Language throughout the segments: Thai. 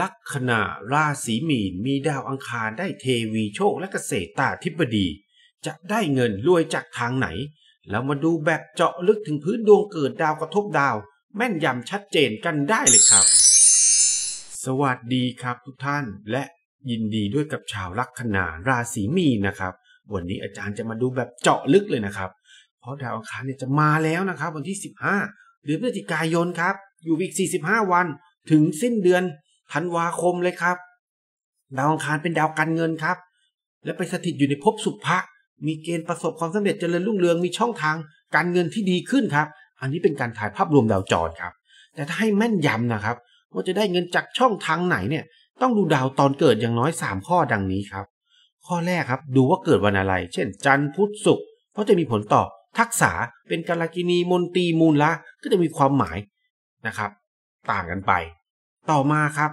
ลัคนาราศีมีนมีดาวอังคารได้เทวีโชคและเกษตรตาธิบดี จะได้เงินรวยจากทางไหนเรามาดูแบบเจาะลึกถึงพื้นดวงเกิดดาวกระทบดาว แม่นยำชัดเจนกันได้เลยครับ สวัสดีครับ ทุกท่านและยินดีด้วยกับชาวลัคนาราศีมีนนะครับ วันนี้อาจารย์จะมาดูแบบเจาะลึกเลยนะครับ เพราะดาวอังคารเนี่ยจะมาแล้วนะครับ วันที่ 15เดือนพฤศจิกายนครับอยู่อีก45วัน ถึงสิ้นเดือนธันวาคมเลยครับ ดาวอังคารเป็นดาวการเงินครับ และไปสถิตอยู่ในภพสุภะมีเกณฑ์ประสบความสำเร็จเจริญรุ่งเรืองมีช่องทางการเงินที่ดีขึ้นครับอันนี้เป็นการถ่ายภาพรวมดาวจรครับ แต่ถ้าให้แม่นยำนะครับ ว่าจะได้เงินจากช่องทางไหนเนี่ย ต้องดูดาวตอนเกิดอย่างน้อย3ข้อดังนี้ครับ ข้อแรกครับ ดูว่าเกิดวันอะไร เช่น จันทร์พุธศุกร์เพราะจะมีผลต่อ ทักษะเป็นกาลกินีมนตีมูลละก็จะมีความหมายนะครับ ต่างกันไป ต่อมาครับ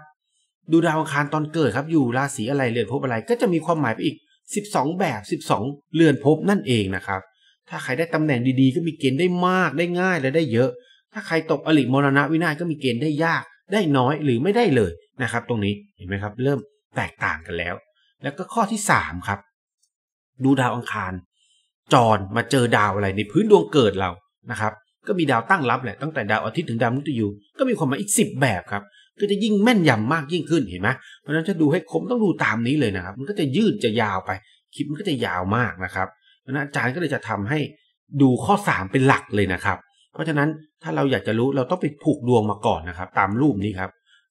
ดูดาวอังคารตอนเกิดครับอยู่ราศีอะไรเรือนภพอะไร ก็จะมีความหมายไปอีก 12 แบบ 12 เรือนภพนั่นเองนะครับ ถ้าใครได้ตำแหน่งดีๆก็มีเกณฑ์ได้มากได้ง่ายและได้เยอะ ถ้าใครตกอลิมรณะวินาศก็มีเกณฑ์ได้ยากได้น้อยหรือไม่ได้เลยนะครับ ตรงนี้เห็นไหมครับ เริ่มแตกต่างกันแล้ว แล้วก็ข้อที่ 3 ครับ ดูดาวอังคารจรมาเจอดาวอะไรในพื้นดวงเกิดเรานะครับ ก็มีดาวตั้งรับแหละตั้งแต่ดาวอาทิตย์ถึงดาวมุตยูก็มีความหมายอีก10แบบครับก็จะยิ่งแม่นยำมากยิ่งขึ้นเห็นไหม เพราะฉะนั้นถ้าดูให้คมต้องดูตามนี้เลยนะครับ มันก็จะยืดจะยาวไป คลิปมันก็จะยาวมากนะครับ เพราะนั้นอาจารย์ก็เลยจะทำให้ดูข้อ3เป็นหลักเลยนะครับ เพราะฉะนั้นถ้าเราอยากจะรู้เราต้องไปผูกดวงมาก่อนนะครับ ตามรูปนี้ครับ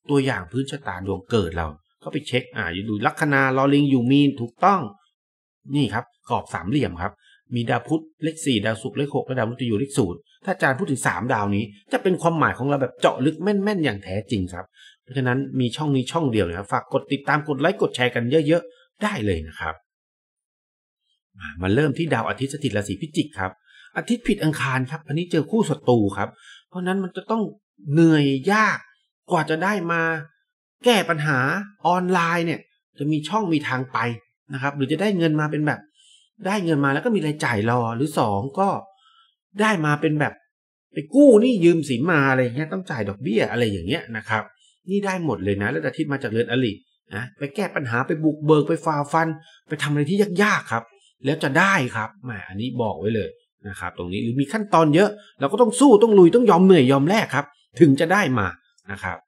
ตัวอย่างพื้นชะตาดวงเกิดเรา ก็ไปเช็ค อ่าดูลัคนาลอลิง อยู่มีนถูกต้อง นี่ครับกรอบสามเหลี่ยมครับมีดาวพุธเลขสี่ดาวศุกร์เลขหกและดาวมฤตยูเลขศูนย์ถ้าอาจารย์พูดถึงสามดาวนี้ จะเป็นความหมายของเราแบบเจาะลึกแม่น ๆ อย่างแท้จริงครับ เพราะฉะนั้นมีช่องนี้ช่องเดียวนะครับฝากกดติดตามกดไลค์ กดแชร์กันเยอะ ๆ ได้เลยนะครับมาเริ่มที่ดาวอาทิตย์สถิตราศีพิจิกครับ อาทิตย์ผิดอังคารครับอันนี้เจอคู่ศัตรูครับ เพราะนั้นมันจะต้องเหนื่อยยากกว่าจะได้มา แก้ปัญหาออนไลน์เนี่ยจะมีช่องมีทางไปนะครับ หรือจะได้เงินมาเป็นแบบได้เงินมาแล้วก็มีรายจ่ายรอหรือสองก็ได้มาเป็นแบบ ไปกู้นี่ยืมสินมาอะไรเงี้ยต้องจ่ายดอกเบี้ยอะไรอย่างเงี้ยนะครับนี่ได้หมดเลยนะ แล้วาทิที่มาจากเรือนอลินะไปแก้ปัญหาไปบุกเบิกไปฟาฟัน ไปทำอะไรที่ยากๆครับ แล้วจะได้ครับแหมอันนี้บอกไว้เลยนะครับ ตรงนี้หรือมีขั้นตอนเยอะ เราก็ต้องสู้ต้องลุยต้องยอมเหนื่อย ยอมแลกครับ ถึงจะได้มานะครับ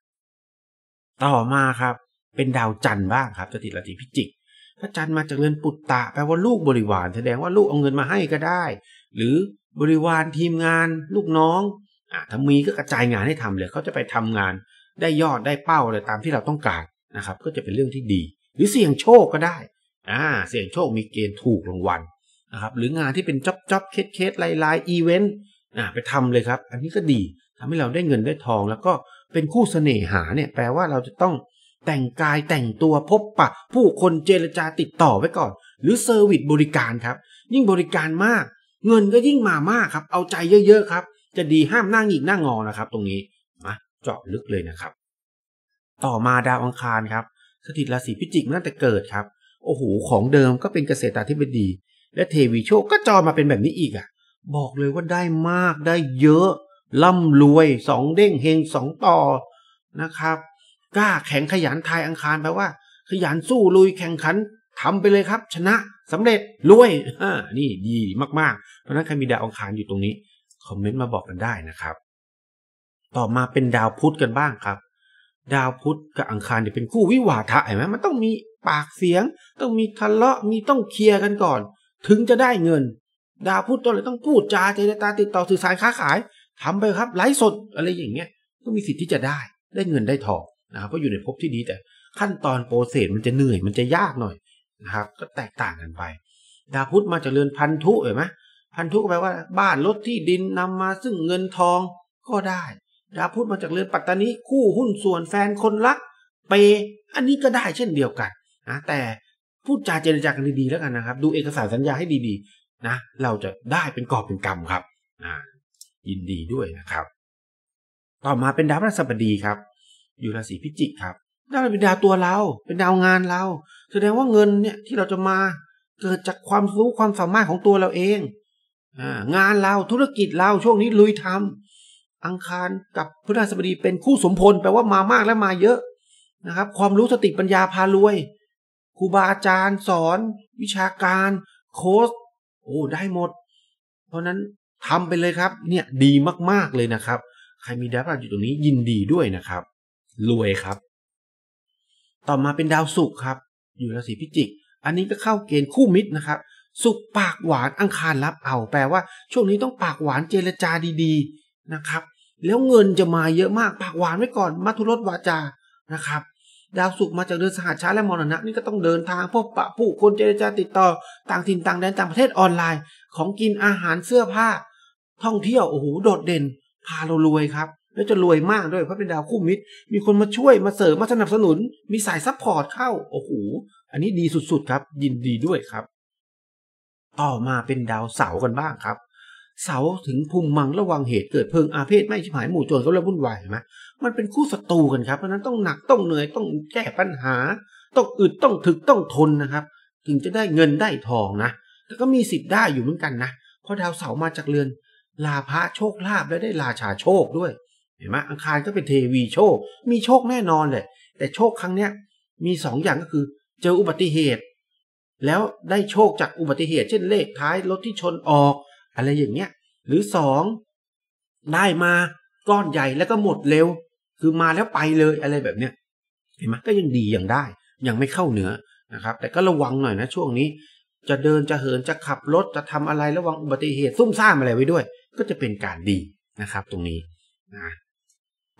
ต่อมาครับ เป็นดาวจันทร์บ้างครับจะติดราศีพิจิกพระจันทร์มาจากเรือนปุตตะแปลว่าลูกบริวารแสดงว่าลูกเอาเงินมาให้ก็ได้ หรือบริวารทีมงานลูกน้องอาถ้ามีก็กระจายงานให้ทำเลยเขาจะไปทำงานได้ยอดได้เป้าอะไรตามที่เราต้องการนะครับ ก็จะเป็นเรื่องที่ดี หรือเสี่ยงโชคก็ได้อ่าเสี่ยงโชคมีเกณฑ์ถูกรางวัลนะครับ หรืองานที่เป็นจ็อบจ็อบเคสเคสไล์ไล์อีเวนต์อ่าไปทำเลยครับ อันนี้ก็ดีทำให้เราได้เงินได้ทอง แล้วก็เป็นคู่เสน่หาเนี่ยแปลว่าเราจะต้องแต่งกายแต่งตัวพบปะ ผู้คนเจรจาติดต่อไว้ก่อน หรือเซอร์วิสบริการครับ ยิ่งบริการมาก เงินก็ยิ่งมามากครับ เอาใจเยอะๆครับ จะดีห้ามนั่งอีกนั่งงอนะครับ ตรงนี้มาเจาะลึกเลยนะครับ ต่อมาดาวอังคารครับ สถิตราศีพิจิกน่าจะเกิดครับ โอ้โหของเดิมก็เป็นเกษตรที่เป็นดี และเทวีโชคก็จอมาเป็นแบบนี้อีกอะ่ะ บอกเลยว่าได้มากได้เยอะล่ำรวยสองเด้งเฮงสองต่อนะครับกล้าแข็งขยันทายอังคารแปลว่า ขยันสู้ลุยแข่งขัน ทำไปเลยครับ ชนะ สำเร็จรวยนี่ดีมาก ๆเพราะนั้นใครมีดาวอังคารอยู่ตรงนี้คอมเมนต์มาบอกกันได้นะครับ ต่อมาเป็นดาวพุธกันบ้างครับ ดาวพุธกับอังคารเนี่ยเป็นคู่วิวาทะเห็นไหมมันต้องมีปากเสียง ต้องมีทะเลาะมีต้องเคลียร์กันก่อน ถึงจะได้เงิน ดาวพุธตัวเลยต้องพูดจาเจรจาติดต่อสื่อสารค้าขาย ทำไปครับไลฟ์สดอะไรอย่างเงี้ยก็มีสิทธิ์ที่จะได้ได้เงินได้ทองนะครับก็อยู่ในภพที่ดีแต่ ขั้นตอนโปรเซสมันจะเหนื่อยมันจะยากหน่อยนะครับ ก็แตกต่างกันไป ดาวพุธมาจเจริญพันธุเห็นไหมพันธุก็แปลว่า บ้านรถที่ดินนำมาซึ่งเงินทอง ก็ได้ ดาวพุธมาจากเรือนปัตตานีคู่หุ้นส่วนแฟนคนรักเปอันนี้ก็ได้ เช่นเดียวกัน นะแต่พูดจาเจรจากันดีๆแล้วกันนะครับ ดูเอกสารสัญญาให้ดีๆนะเราจะได้เป็นกอบเป็นกรรมครับยินดีด้วยนะครับ ต่อมาเป็นดาวพฤหัสบดีครับอยู่ราศีพิจิกครับ ดาวเป็นดาวตัวเราเป็นดาวงานเรา แสดงว่าเงินเนี่ยที่เราจะมาเกิดจากความรู้ความสามารถของตัวเราเองงานเรา ธุรกิจเราช่วงนี้ลุยทำ อังคารกับพฤหัสบดีเป็นคู่สมพลแปลว่ามามากและมาเยอะนะครับ ความรู้สติปัญญาพารวยครูบาอาจารย์ สอน วิชาการ โค้ชโอ้ได้หมด เพราะนั้นทำไปเลยครับ เนี่ยดีมากๆเลยนะครับ ใครมีดาวพฤหัสอยู่ตรงนี้ยินดีด้วยนะครับรวยครับ ต่อมาเป็นดาวศุกร์ครับ อยู่ราศีพิจิก อันนี้ก็เข้าเกณฑ์คู่มิตรนะครับ สุกปากหวานอังคารรับเอา แปลว่า ช่วงนี้ต้องปากหวานเจรจาดีๆนะครับ แล้วเงินจะมาเยอะมากปากหวานไว้ก่อนมัทุรสวาจานะครับ ดาวสุกมาจากเดือนสหัชชาและมรณะ นี่ก็ต้องเดินทางพบปะผู้คนเจรจาติดต่อ ต่างถิ่นต่างแดนต่างประเทศออนไลน์ ของกินอาหารเสื้อผ้า ท่องเที่ยวโอ้โหโดดเด่น พาเรารวยครับแล้วจะรวยมากด้วย เพราะเป็นดาวคู่มิตร มีคนมาช่วยมาเสริมมาสนับสนุน มีสายซัพพอร์ตเข้า โอ้โหอันนี้ดีสุด ๆ ครับ ยินดีด้วยครับต่อมาเป็นดาวเสาร์กันบ้างครับ เสาถึงภูมิมังระวังเหตุเกิดเพลิงอาเพศไม่ชิบหายหมู่โจรก็เริ่มวุ่นวายเห็นไหมมันเป็นคู่ศัตรูกันครับเพราะนั้นต้องหนักต้องเหนื่อยต้องแก้ปัญหา ต้องอึด ต้องถึกต้องทนนะครับถึงจะได้เงินได้ทองนะแต่ก็มีสิทธิ์ได้อยู่เหมือนกันนะเพราะดาวเสาร์มาจากเรือน ลาพระโชคลาภและได้ราชาโชคด้วยเห็นไหมอังคารก็เป็นเทวีโชค มีโชคแน่นอนเลย แต่โชคครั้งเนี้ยมีสองอย่างก็คือ เจออุบัติเหตุ แล้วได้โชคจากอุบัติเหตุ เช่นเลขท้ายรถที่ชนออก อะไรอย่างเงี้ยหรือสองได้มาก้อนใหญ่แล้วก็หมดเร็ว คือมาแล้วไปเลยอะไรแบบเนี้ย เห็นไหมก็ยังดีอย่างได้ ยังไม่เข้าเหนือนะครับ แต่ก็ระวังหน่อยนะช่วงนี้ จะเดินจะเหินจะขับรถจะทำอะไรระวังอุบัติเหตุซุ่มซ่ามอะไรไว้ด้วย ก็จะเป็นการดีนะครับ ตรงนี้นะ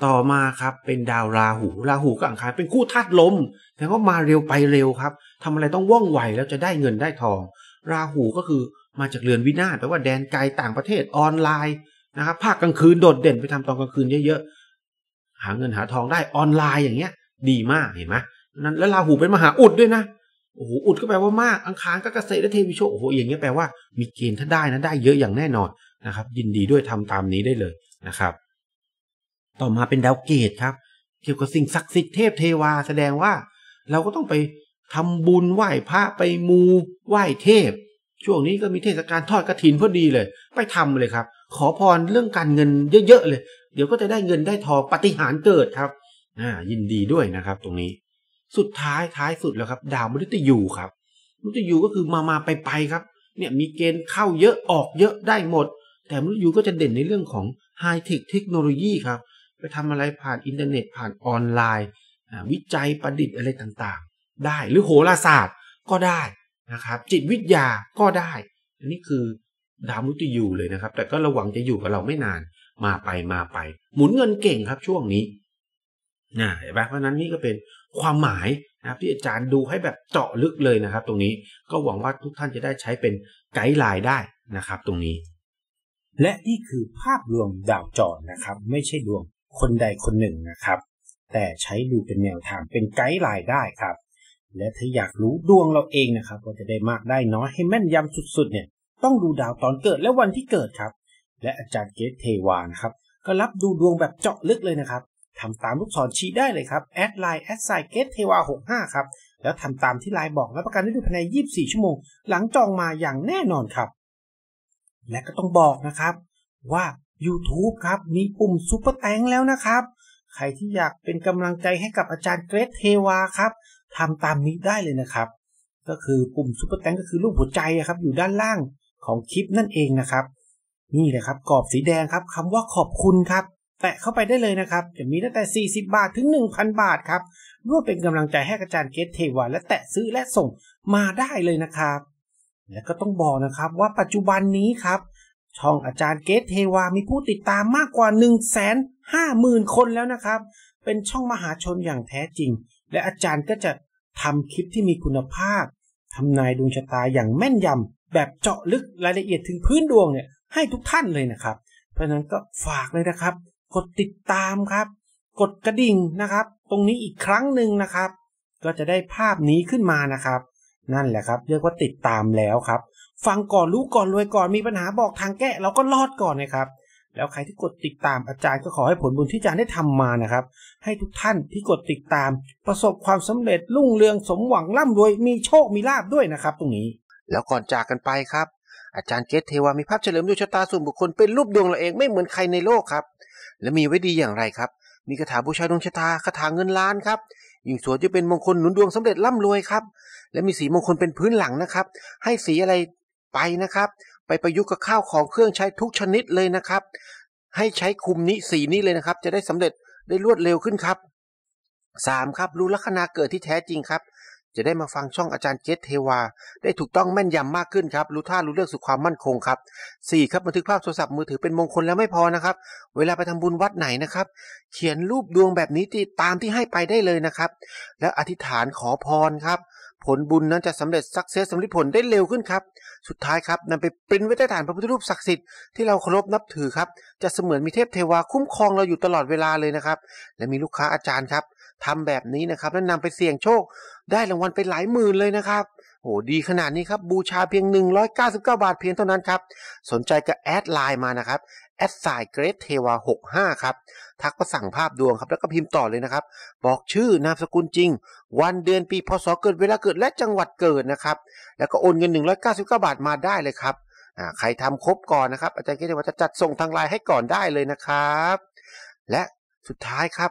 ต่อมาครับเป็นดาวราหู ราหูกับอังคารเป็นคู่ธาตุลมแต่ก็มาเร็วไปเร็วครับ ทำอะไรต้องว่องไวแล้วจะได้เงินได้ทอง ราหูก็คือมาจากเรือนวินาศแปลว่าแดนไกลต่างประเทศออนไลน์นะครับภาคกลางคืนโดดเด่นไปทำตอนกลางคืนเยอะๆหาเงินหาทองได้ออนไลน์อย่างเงี้ย ดีมากเห็นไหมนั้นแล้วราหูเป็นมหาอุดด้วยนะโอ้โหอุดก็แปลว่ามาก อังคารก็เกษตรและเทวิโชโอ้โหอย่างเงี้ยแปลว่ามีเกณฑ์ถ้าได้นะได้เยอะอย่างแน่นอนนะครับ ยินดีด้วยทำตามนี้ได้เลยนะครับต่อมาเป็น ดาวเกตครับ เกี่ยวกับสิ่ง ศักดิ์สิทธิ์เทพเทวาแสดงว่า เราก็ต้องไปทำบุญ ไหว้พระไปมู ไหว้เทพ ช่วงนี้ก็มีเทศกาลทอดกระถินพอดีเลย ไปทำเลยครับ ขอพรเรื่องการเงินเยอะๆเลย เดี๋ยวก็จะได้เงินได้ทองปฏิหารเกิดครับน่ายินดีด้วยนะครับตรงนี้ สุดท้ายท้ายสุดแล้วครับ ดาวมฤตยูครับ มฤตยูก็คือมามาไปไปครับ เนี่ยมีเกณฑ์เข้าเยอะออกเยอะได้หมด แต่มฤตยูก็จะเด่นในเรื่องของไฮเทคเทคโนโลยีครับไปทำอะไรผ่านอินเทอร์เน็ต ผ่านออนไลน์วิจัยประดิษฐ์อะไรต่างๆ ได้หรือโหราศาสตร์ก็ได้นะครับ จิตวิทยาก็ได้อันนี้คือดาวมุติยูเลยนะครับ แต่ก็ระวังจะอยู่กับเราไม่นานมาไปมาไป หมุนเงินเก่งครับช่วงนี้นะเห็นไหมเพราะนั้นนี่ก็เป็นความหมายนะที่อาจารย์ดูให้แบบเจาะลึกเลยนะครับ ตรงนี้ก็หวังว่าทุกท่านจะได้ใช้เป็นไกด์ไลน์ได้นะครับตรงนี้ และนี่คือภาพรวมดาวจรนะครับ ไม่ใช่ดวงคนใดคนหนึ่งนะครับ แต่ใช้ดูเป็นแนวทางเป็นไกด์ไลน์ได้ครับ และถ้าอยากรู้ดวงเราเองนะครับ ก็จะได้มากได้น้อยให้แม่นยำสุด ๆ เนี่ย ต้องดูดาวตอนเกิดและวันที่เกิดครับ และอาจารย์เกตเทวานะครับ ก็รับดูดวงแบบเจาะลึกเลยนะครับทำตามลูกศรชี้ได้เลยครับแอดไลน์แอดไซเกตเทวาหหก้าครับ แล้วทำตามที่ไลน์บอกรับประกันได้ดูภายในยี่สี่ชั่วโมงหลังจองมาอย่างแน่นอนครับ และก็ต้องบอกนะครับว่า YouTube ครับ มีปุ่มซุปเปอร์แตงแล้วนะครับ ใครที่อยากเป็นกำลังใจให้กับอาจารย์เกรทเทวาครับทำตามนี้ได้เลยนะครับ ก็คือปุ่มซุปเปอร์แตงก็คือรูปหัวใจครับอยู่ด้านล่างของคลิปนั่นเองนะครับ นี่แหละครับกรอบสีแดงครับคำว่าขอบคุณครับ แตะเข้าไปได้เลยนะครับ จะมีตั้งแต่ 40 บาทถึง 1,000 บาทครับร่วมเป็นกำลังใจให้อาจารย์เกทเทวาและแตะซื้อและส่งมาได้เลยนะครับ และก็ต้องบอกนะครับว่าปัจจุบันนี้ครับช่องอาจารย์เกตเทวา มีผู้ติดตามมากกว่า 1 5 0 0 0 0 คนแล้วนะครับ เป็นช่องมหาชนอย่างแท้จริง และอาจารย์ก็จะทำคลิปที่มีคุณภาพ ทำนายดวงชะตาอย่างแม่นยำแบบเจาะลึกรายละเอียดถึงพื้นดวงเนี่ยให้ทุกท่านเลยนะครับ เพราะนั้นก็ฝากเลยนะครับ กดติดตามครับ กดกระดิ่งนะครับ ตรงนี้อีกครั้งหนึ่งนะครับ ก็จะได้ภาพนี้ขึ้นมานะครับ นั่นแหละครับเรียกว่าติดตามแล้วครับฟังก่อนรู้ก่อนรวยก่อนมีปัญหาบอกทางแก้เราก็รอดก่อนนะครับแล้วใครที่กดติดตาม อาจารย์ก็ขอให้ผลบุญที่อาจารย์ได้ทำมานะครับ ให้ทุกท่านที่กดติดตาม ประสบความสำเร็จรุ่งเรืองสมหวังร่ำรวยมีโชคมีลาบด้วยนะครับ ตรงนี้แล้วก่อนจากกันไปครับ อาจารย์เกตเทวามีภาพเฉลิมดวงชะตาส่วนบุคคลเป็นรูปดวงเราเองไม่เหมือนใครในโลกครับ และมีไว้ดีอย่างไรครับ มีคาถาบูชาดวงชะตาคาถาเงินล้านครับยิ่งสวยจะเป็นมงคล หนุนดวงสำเร็จร่ำรวยครับ และมีสีมงคลเป็นพื้นหลังนะครับให้สีอะไรไปนะครับ ไปประยุกต์กับข้าวของเครื่องใช้ทุกชนิดเลยนะครับ ให้ใช้คุมนี้สีนี้เลยนะครับ จะได้สำเร็จได้รวดเร็วขึ้นครับสามครับ รู้ลัคนาเกิดที่แท้จริงครับ จะได้มาฟังช่องอาจารย์เจษเทวา ได้ถูกต้องแม่นยำมากขึ้นครับ รู้ท่ารู้เลือกสู่ความมั่นคงครับสี่ครับบันทึกภาพโทรศัพท์มือถือเป็นมงคลแล้วไม่พอนะครับ เวลาไปทำบุญวัดไหนนะครับ เขียนรูปดวงแบบนี้ตามที่ให้ไปได้เลยนะครับ แล้วอธิษฐานขอพรครับผลบุญนั้นจะสำเร็จสักเซสสำลิผลได้เร็วขึ้นครับ สุดท้ายครับนำไปปริ้นไว้ใต้ฐานพระพุทธรูปศักดิ์สิทธิ์ที่เราเคารพนับถือครับจะเสมือนมีเทพเทวาคุ้มครองเราอยู่ตลอดเวลาเลยนะครับและมีลูกค้าอาจารย์ครับทำแบบนี้นะครับแล้วนำไปเสี่ยงโชค ได้รางวัลไปหลายหมื่นเลยนะครับโหดีขนาดนี้ครับบูชาเพียง 199 บาทเพียงเท่านั้นครับสนใจก็แอดไลน์มานะครับแอดไซเกรทเทวาหหก้าครับ ทักก็สั่งภาพดวงครับ แล้วก็พิมพ์ต่อเลยนะครับ บอกชื่อนามสกุลจริง วันเดือนปีพศเกิด เวลา เกิด และจังหวัดเกิดนะครับ แล้วก็โอนเงิน 199บาทมาได้เลยครับ ใครทำครบก่อนนะครับ อาจารย์เกรเทวาจะจัดส่งทางไลน์ให้ก่อนได้เลยนะครับ และสุดท้ายครับ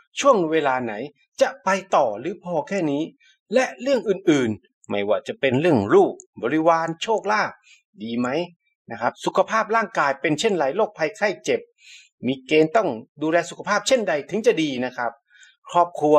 ช่วงเวลาไหนจะไปต่อหรือพอแค่นี้ และเรื่องอื่นๆไม่ว่าจะเป็นเรื่องลูกบริวารโชคลาภดีไหมนะครับสุขภาพร่างกายเป็นเช่นไรโรคภัยไข้เจ็บ มีเกณฑ์ต้องดูแลสุขภาพเช่นใดถึงจะดีนะครับ ครอบครัว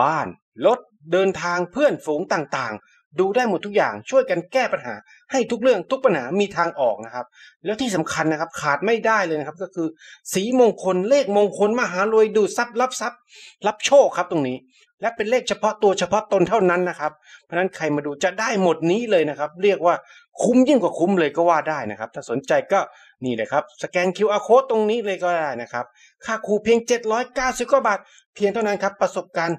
บ้านรถเดินทางเพื่อนฝูงต่างดูได้หมดทุกอย่างช่วยกันแก้ปัญหาให้ทุกเรื่องทุกปัญหามีทางออกนะครับแล้วที่สำคัญนะครับขาดไม่ได้เลยนะครับก็คือสีมงคลเลขมงคลมหารวยดูทรัพย์รับทรัพย์ รับโชคครับตรงนี้ และเป็นเลขเฉพาะตัวเฉพาะตนเท่านั้นนะครับ เพราะนั้นใครมาดูจะได้หมดนี้เลยนะครับเรียกว่าคุ้มยิ่งกว่าคุ้มเลยก็ว่าได้นะครับ ถ้าสนใจก็นี่เลยครับสแกน QR code ตรงนี้เลยก็ได้นะครับค่าครูเพียง7 9าบาทเพียงเท่านั้นครับประสบการณ์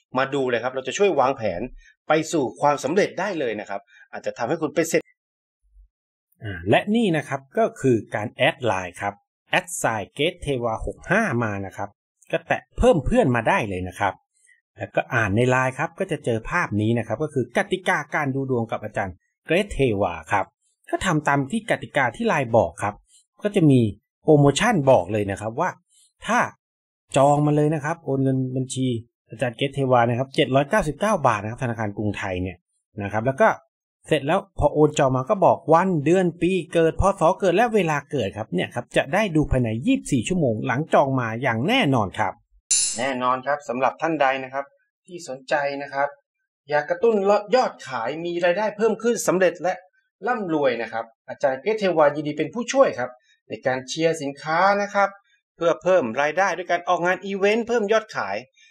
มาดูเลยครับเราจะช่วยวางแผนไปสู่ความสำเร็จได้เลยนะครับ อาจจะทำให้คุณเป็นเสร็จและนี่นะครับก็คือการแอดไลน์ครับแอดไซเกตเทวา65มานะครับ ก็แตะเพิ่มเพื่อนมาได้เลยนะครับ แล้วก็อ่านในไลน์ครับ ก็จะเจอภาพนี้นะครับก็คือกติกาการดูดวงกับอาจารย์เกรทเทวาครับก็ทำตามที่กติกาที่ไลน์บอกครับก็จะมีโปรโมชั่นบอกเลยนะครับว่าถ้าจองมาเลยนะครับโอนเงินบัญชีอาจารย์เกตเทวานะครับ 799 บาทนะครับ ธนาคารกรุงไทยเนี่ยนะครับ แล้วก็เสร็จแล้วพอโอนจอมาก็บอกวัน เดือน ปี เกิดพศเกิดและเวลาเกิดครับ เนี่ยครับ จะได้ดูภายใน 24 ชั่วโมงหลังจองมาอย่างแน่นอนครับ แน่นอนครับสำหรับท่านใดนะครับ ที่สนใจนะครับ อยากกระตุ้นยอดขาย มีรายได้เพิ่มขึ้นสำเร็จและร่ำรวยนะครับ อาจารย์เกตเทวายินดีเป็นผู้ช่วยครับ ในการเชียร์สินค้านะครับเพื่อเพิ่มรายได้ด้วยการออกงานอีเวนต์เพิ่มยอดขาย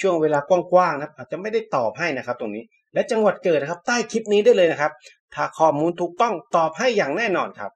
ช่วงเวลากว้างๆนะครับอาจจะไม่ได้ตอบให้นะครับตรงนี้ และจังหวัดเกิดนะครับใต้คลิปนี้ได้เลยนะครับ ถ้าข้อมูลถูกต้องตอบให้อย่างแน่นอนครับ